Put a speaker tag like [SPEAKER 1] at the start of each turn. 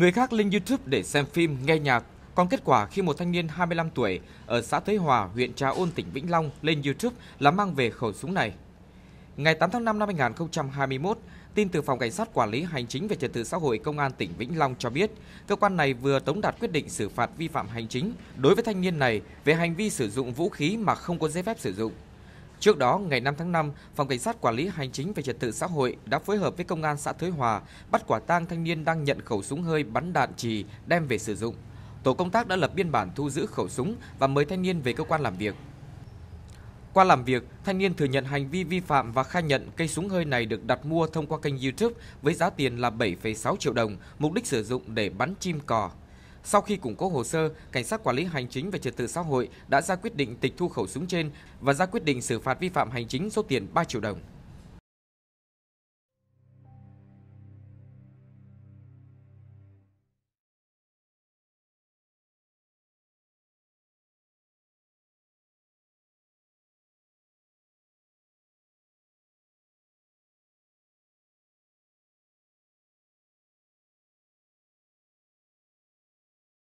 [SPEAKER 1] Người khác lên YouTube để xem phim, nghe nhạc. Còn kết quả khi một thanh niên 25 tuổi ở xã Thới Hòa, huyện Trà Ôn, tỉnh Vĩnh Long lên YouTube là mang về khẩu súng này. Ngày 8 tháng 5 năm 2021, tin từ Phòng Cảnh sát Quản lý Hành chính về Trật tự xã hội Công an tỉnh Vĩnh Long cho biết, cơ quan này vừa tống đạt quyết định xử phạt vi phạm hành chính đối với thanh niên này về hành vi sử dụng vũ khí mà không có giấy phép sử dụng. Trước đó, ngày 5 tháng 5, Phòng Cảnh sát Quản lý Hành chính về Trật tự xã hội đã phối hợp với Công an xã Thới Hòa bắt quả tang thanh niên đang nhận khẩu súng hơi bắn đạn trì đem về sử dụng. Tổ công tác đã lập biên bản thu giữ khẩu súng và mời thanh niên về cơ quan làm việc. Qua làm việc, thanh niên thừa nhận hành vi vi phạm và khai nhận cây súng hơi này được đặt mua thông qua kênh YouTube với giá tiền là 7,6 triệu đồng, mục đích sử dụng để bắn chim cò. Sau khi củng cố hồ sơ, cảnh sát quản lý hành chính về trật tự xã hội đã ra quyết định tịch thu khẩu súng trên và ra quyết định xử phạt vi phạm hành chính số tiền 3 triệu đồng.